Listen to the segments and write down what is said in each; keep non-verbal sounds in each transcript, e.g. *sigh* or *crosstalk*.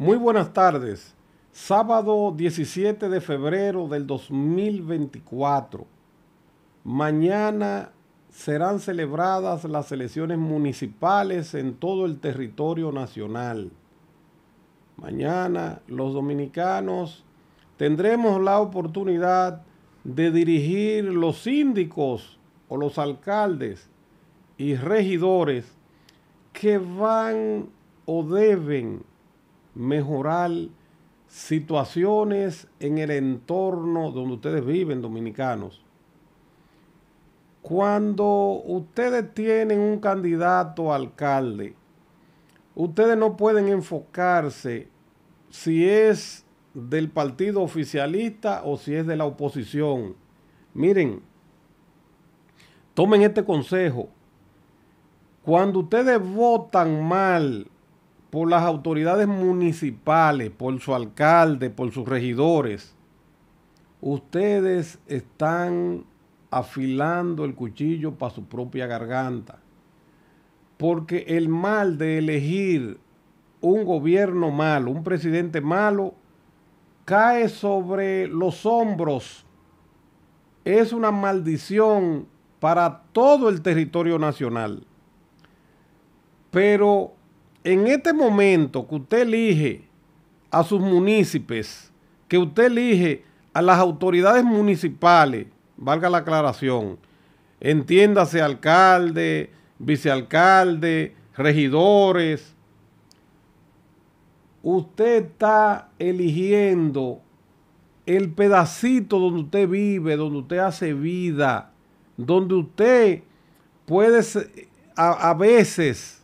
Muy buenas tardes. Sábado 17 de febrero del 2024. Mañana serán celebradas las elecciones municipales en todo el territorio nacional. Mañana los dominicanos tendremos la oportunidad de dirigir los síndicos o los alcaldes y regidores que van o deben mejorar situaciones en el entorno donde ustedes viven, dominicanos. Cuando ustedes tienen un candidato alcalde, ustedes no pueden enfocarse si es del partido oficialista o si es de la oposición. Miren, tomen este consejo. Cuando ustedes votan mal por las autoridades municipales, por su alcalde, por sus regidores, ustedes están afilando el cuchillo para su propia garganta. Porque el mal de elegir un gobierno malo, un presidente malo, cae sobre los hombros. Es una maldición para todo el territorio nacional. Pero en este momento que usted elige a sus municipios, que usted elige a las autoridades municipales, valga la aclaración, entiéndase alcalde, vicealcalde, regidores, usted está eligiendo el pedacito donde usted vive, donde usted hace vida, donde usted puede a, a veces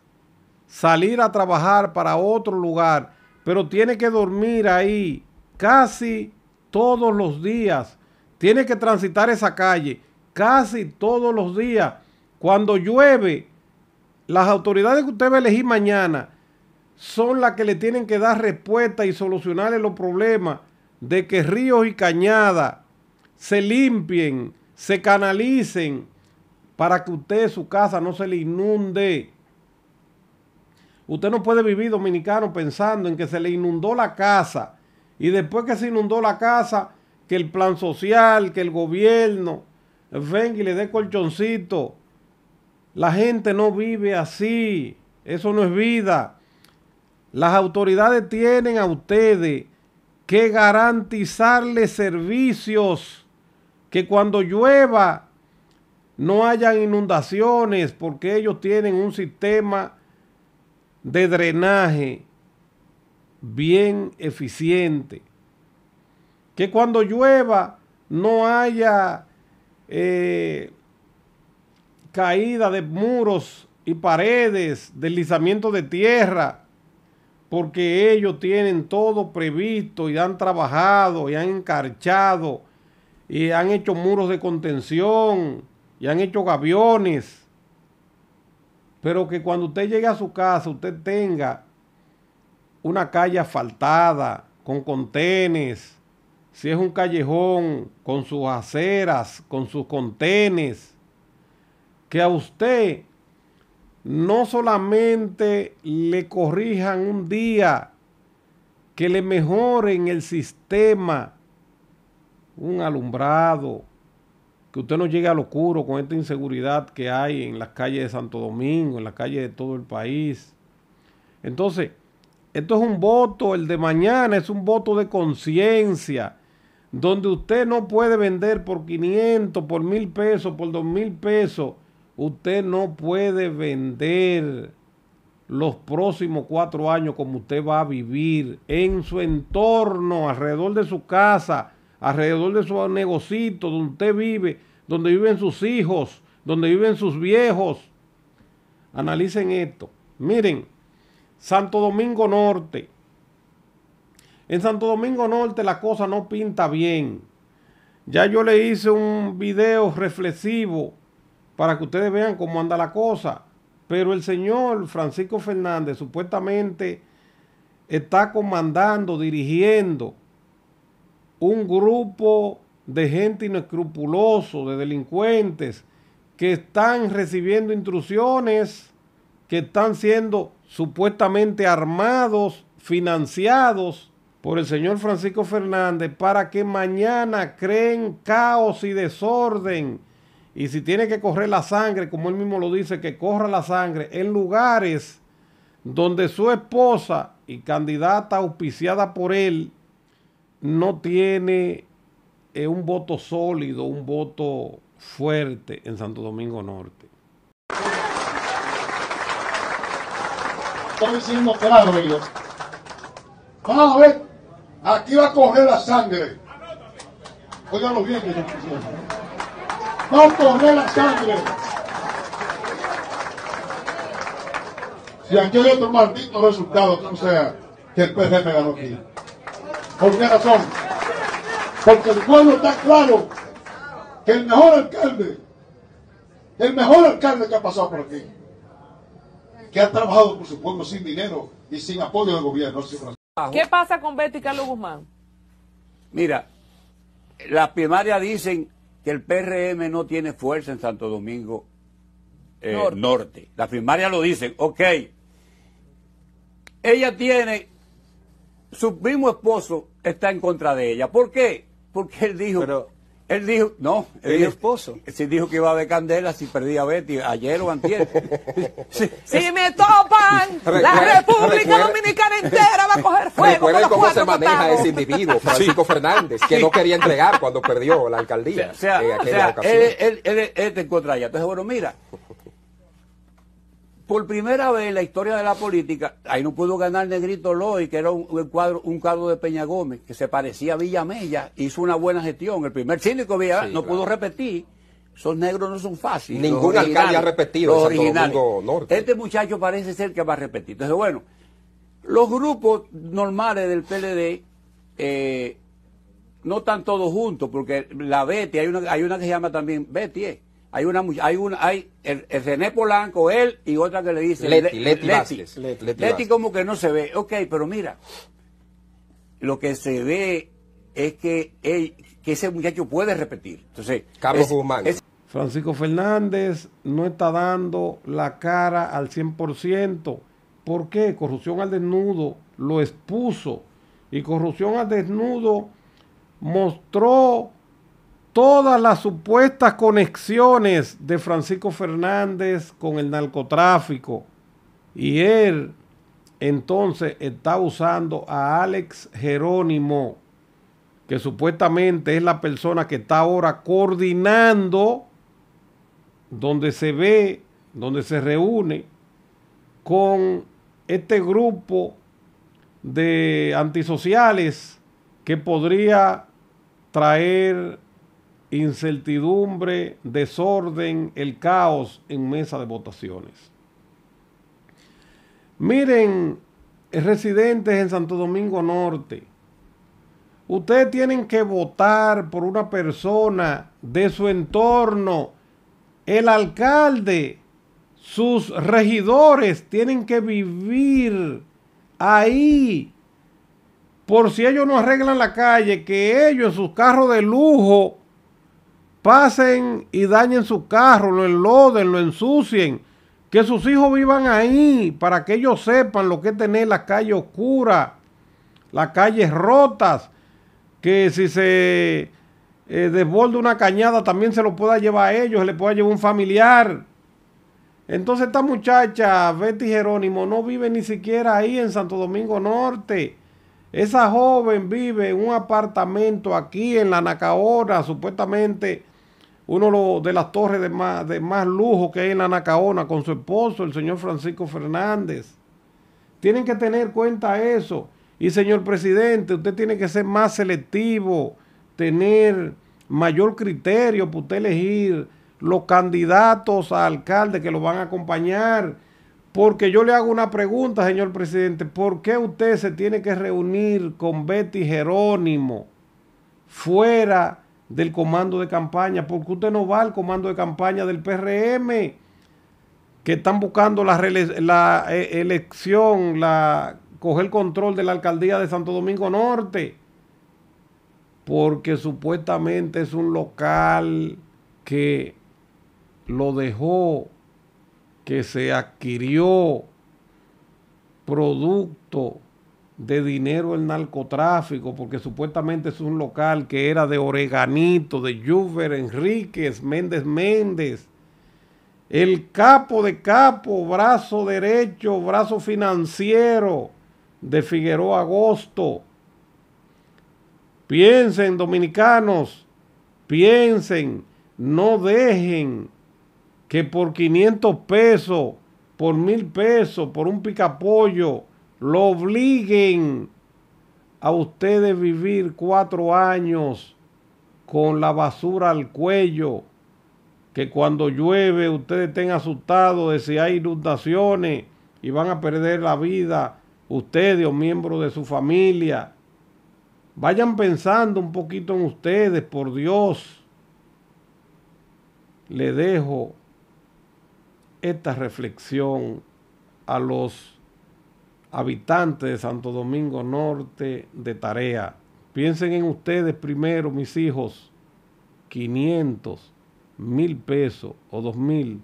salir a trabajar para otro lugar, pero tiene que dormir ahí casi todos los días. Tiene que transitar esa calle casi todos los días. Cuando llueve, las autoridades que usted va a elegir mañana son las que le tienen que dar respuesta y solucionarle los problemas de que ríos y cañadas se limpien, se canalicen, para que usted su casa no se le inunde. Usted no puede vivir dominicano pensando en que se le inundó la casa y después que se inundó la casa, que el plan social, que el gobierno venga y le dé colchoncito. La gente no vive así. Eso no es vida. Las autoridades tienen a ustedes que garantizarles servicios. Que cuando llueva no hayan inundaciones porque ellos tienen un sistema de drenaje bien eficiente. Que cuando llueva no haya eh, caída de muros y paredes, deslizamiento de tierra, porque ellos tienen todo previsto y han trabajado y han encarchado y han hecho muros de contención y han hecho gaviones pero que cuando usted llegue a su casa, usted tenga una calle asfaltada, con contenes, si es un callejón, con sus aceras, con sus contenes, que a usted no solamente le corrijan un día, que le mejoren el sistema, un alumbrado, que usted no llegue a lo oscuro con esta inseguridad que hay en las calles de Santo Domingo, en las calles de todo el país. Entonces, esto es un voto, el de mañana es un voto de conciencia, donde usted no puede vender por 500, por mil pesos, por dos mil pesos. Usted no puede vender los próximos cuatro años como usted va a vivir en su entorno, alrededor de su casa alrededor de su negocito, donde usted vive, donde viven sus hijos, donde viven sus viejos. Analicen esto. Miren, Santo Domingo Norte. En Santo Domingo Norte la cosa no pinta bien. Ya yo le hice un video reflexivo para que ustedes vean cómo anda la cosa. Pero el señor Francisco Fernández supuestamente está comandando, dirigiendo un grupo de gente inescrupuloso, de delincuentes, que están recibiendo instrucciones, que están siendo supuestamente armados, financiados por el señor Francisco Fernández para que mañana creen caos y desorden. Y si tiene que correr la sangre, como él mismo lo dice, que corra la sangre en lugares donde su esposa y candidata auspiciada por él no tiene eh, un voto sólido, un voto fuerte en Santo Domingo Norte. Estoy diciendo claro, Vamos a ver, aquí va a coger la sangre. Óiganlo bien, señor presidente. Va a coger la sangre. Si aquí hay otro maldito resultado, que no sea que el me ganó aquí. ¿Por qué razón? Porque el pueblo está claro que el mejor alcalde, el mejor alcalde que ha pasado por aquí, que ha trabajado por su pueblo sin dinero y sin apoyo del gobierno. ¿Qué pasa con Betty Carlos Guzmán? Mira, las primarias dicen que el PRM no tiene fuerza en Santo Domingo eh, norte. norte. Las primarias lo dicen, ok. Ella tiene su mismo esposo está en contra de ella. ¿Por qué? Porque él dijo... él dijo, no, él el dijo, esposo. Él dijo que iba a ver candela si perdía a Betty ayer o antier. *laughs* Si me topan, la República Dominicana entera va a coger fuego. Recuerden cómo se maneja ese individuo, Francisco Fernández, que no quería entregar cuando perdió la alcaldía. O sea, en aquella ocasión. Él, él, él, él, te encuentra allá. Entonces, bueno, mira, por primera vez en la historia de la política, ahí no pudo ganar Negrito Loy, que era un, cuadro, un de Peña Gómez, que se parecía a Villamella, hizo una buena gestión. El primer síndico Villa no pudo repetir. Esos negros no son fáciles. Ningún alcalde ha repetido. Norte. Este muchacho parece ser que va a repetir. Entonces, bueno, los grupos normales del PLD eh, no están todos juntos, porque la Betty, hay una, hay una que se llama también Betty, eh, hay una hay una hay el, René Polanco, él y otra que le dice Leti, Leti, como que no se ve. Ok, pero mira, lo que se ve es que, que ese muchacho puede repetir. Entonces, Carlos Francisco Fernández no está dando la cara al 100%. ¿Por qué? Corrupción al desnudo lo expuso. Y corrupción al desnudo mostró todas las supuestas conexiones de Francisco Fernández con el narcotráfico. Y él entonces está usando a Alex Jerónimo, que supuestamente es la persona que está ahora coordinando donde se ve, donde se reúne con este grupo de antisociales que podría traer incertidumbre, desorden, el caos en mesa de votaciones. Miren, residentes en Santo Domingo Norte, ustedes tienen que votar por una persona de su entorno. El alcalde, sus regidores tienen que vivir ahí. Por si ellos no arreglan la calle, que ellos en sus carros de lujo pasen y dañen su carro, lo enloden, lo ensucien, que sus hijos vivan ahí para que ellos sepan lo que es tener las calles oscuras, las calles rotas, que si se eh, desborde una cañada también se lo pueda llevar a ellos, se le pueda llevar un familiar. Entonces esta muchacha, Betty Jerónimo, no vive ni siquiera ahí en Santo Domingo Norte. Esa joven vive en un apartamento aquí en la Nacaona, supuestamente uno de las torres de más, de más lujo que hay en la Nacaona con su esposo, el señor Francisco Fernández. Tienen que tener cuenta eso. Y señor presidente, usted tiene que ser más selectivo, tener mayor criterio para usted elegir los candidatos a alcalde que lo van a acompañar. Porque yo le hago una pregunta, señor presidente, ¿por qué usted se tiene que reunir con Betty Jerónimo fuera del comando de campaña? ...porque usted no va al comando de campaña del PRM? Que están buscando la, eh, elección, la, el control de la alcaldía de Santo Domingo Norte. Porque supuestamente es un local que lo dejó, que se adquirió producto de dinero el narcotráfico, porque supuestamente es un local que era de Oreganito, de Juver, Enríquez, Méndez Méndez. El capo de capo, brazo derecho, brazo financiero de Figueroa Agosto. Piensen, dominicanos, piensen, no dejen que por 500 pesos, por mil pesos, por un picapollo, lo obliguen a ustedes vivir cuatro años con la basura al cuello, que cuando llueve ustedes estén asustados de si hay inundaciones y van a perder la vida ustedes o miembros de su familia. Vayan pensando un poquito en ustedes, por Dios. Le dejo esta reflexión a los habitantes de Santo Domingo Norte de tarea. Piensen en ustedes primero, mis hijos, 500, 1000 pesos o dos mil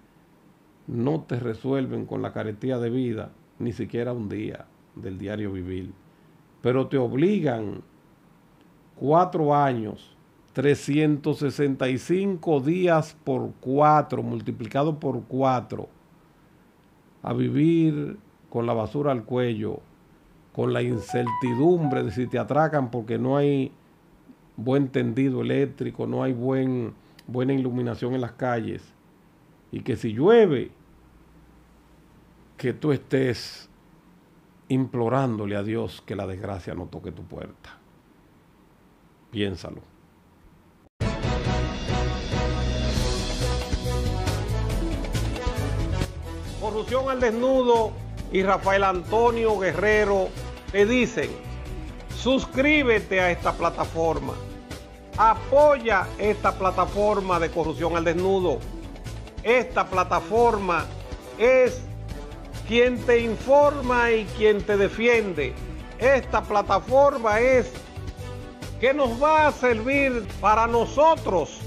no te resuelven con la caretía de vida, ni siquiera un día del diario vivir, pero te obligan cuatro años, 365 días por cuatro, multiplicado por cuatro, a vivir con la basura al cuello, con la incertidumbre de si te atracan porque no hay buen tendido eléctrico, no hay buen, buena iluminación en las calles, y que si llueve, que tú estés implorándole a Dios que la desgracia no toque tu puerta. Piénsalo. Corrupción al desnudo y Rafael Antonio Guerrero te dicen, suscríbete a esta plataforma, apoya esta plataforma de corrupción al desnudo. Esta plataforma es quien te informa y quien te defiende. Esta plataforma es que nos va a servir para nosotros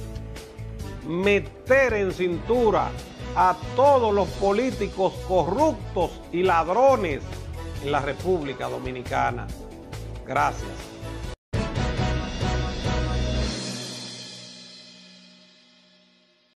meter en cintura a todos los políticos corruptos y ladrones en la República Dominicana. Gracias.